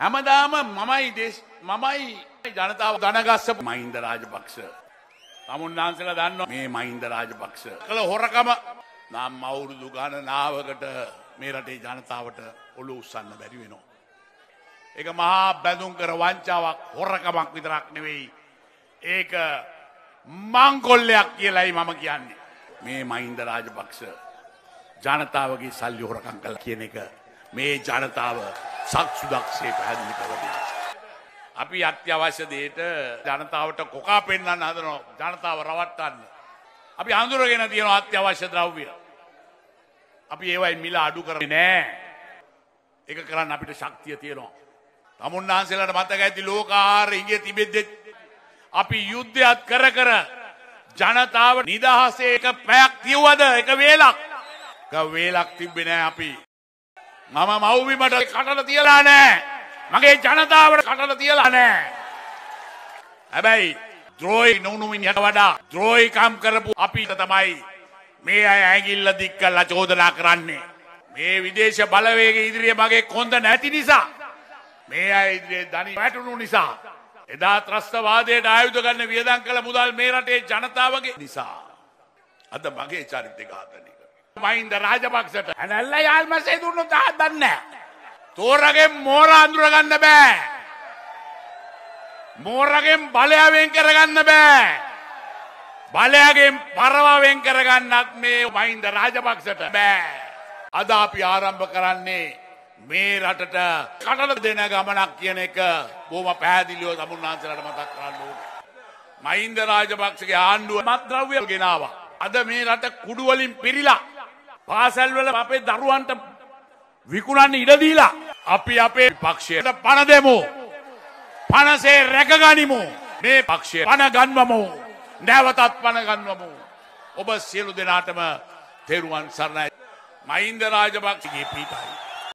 හැමදාම මමයි දේශ මමයි ජනතාව දනගස්සපු මහින්ද රාජපක්ෂ. තමුන්නාන්සලා දන්නවා මේ මහින්ද රාජපක්ෂ. කළ හොරකම නම් අවුරුදු ගණනාවකට මේ රටේ ජනතාවට ඔළු උස්සන්න බැරි වෙනවා. ඒක මහා බැඳුම් කර වංචාවක් හොරකමක් විතරක් නෙවෙයි. ඒක මංකොල්ලයක් කියලයි මම කියන්නේ. මේ මහින්ද රාජපක්ෂ ජනතාවගේ සල්ලි හොරකම් කළා කියන එක මේ ජනතාව සක්සුදක්ෂේ පැහැදිලි කරනවා. අපි අත්‍යවශ්‍ය දේට ජනතාවට කොකා පෙන්වන්න හදනවා ජනතාව රවට්ටන්න. අපි හඳුරගෙන තියෙන අත්‍යවශ්‍ය ද්‍රව්‍ය. අපි ඒවයි මිල අඩු කරන්නේ නෑ. ඒක කරන්න අපිට ශක්තිය තියෙනවා. තමුන්නාන්සේලාට මතක ඇති ලෝකාහාර ඉගේ තිබෙද්දෙත් අපි යුද්ධයත් කර කර ජනතාව නිදහසේ එක පැයක් තියවද එක වේලක්. එක වේලක් තිබ්බේ නෑ අපි. මම මව්බිමට කටට තියලා නෑ. මගේ ජනතාවට කටට තියලා නෑ. හැබැයි ද්‍රෝයි නොවනුමින්ට වඩා ද්‍රෝයිකම් කරපු අපිට තමයි මේ අය ඇගිල්ල දික් කල්ලා චෝදනා කරන්නේ. මේ විදේශ බලවේග ඉදිරිය මගේ කොඳ නැති නිසා. මේ අය ඉදිරියේ ධනි වැටුණු නිසා. එදා ත්‍රස්තවාදයට ආයුධ ගන්න වියදම් කළ මුදල් මේ රටේ ජනතාවගේ නිසා. අද මගේ චරිතය ඝාතනය මහින්ද රාජපක්ෂට ඇනැල්ල යාල්මසේ දුන්නු තා දන්න. තෝරගෙන් මෝර අඳුරගන්න බෑ. මෝරගෙන් බලයාවෙන් කරගන්න බෑ. බලයාගෙන් පරවාවෙන් කරගන්නත් මේ මහින්ද රාජපක්ෂට බෑ. අද අපි ආරම්භ කරන්නේ මේ රටට කටල දෙන ගමනක් කියන එක බොහොම පැහැදිලිව සමුන්නාන්සලට මතක් කරන්න ඕනේ. මහින්ද රාජපක්ෂගේ ආණ්ඩුව මත්ද්‍රව්‍ය ගෙනාවා. අද මේ රට කුඩු වලින් පිරීලා පාසැල්වල අපේ දරුවන්ට විකුණන්න ඉඩදීලා. අපි අපේ පක්ෂයට පණ දෙමු. පනසේ රැකගනිමු. මේ පක්ෂය පණ ගන්වමු. නැවතත් පණ ගන්වමු. ඔබ සියලු දෙනාටම තෙරුවන් සරණයි. මහින්ද රාජපක්ෂගේ පීටයි.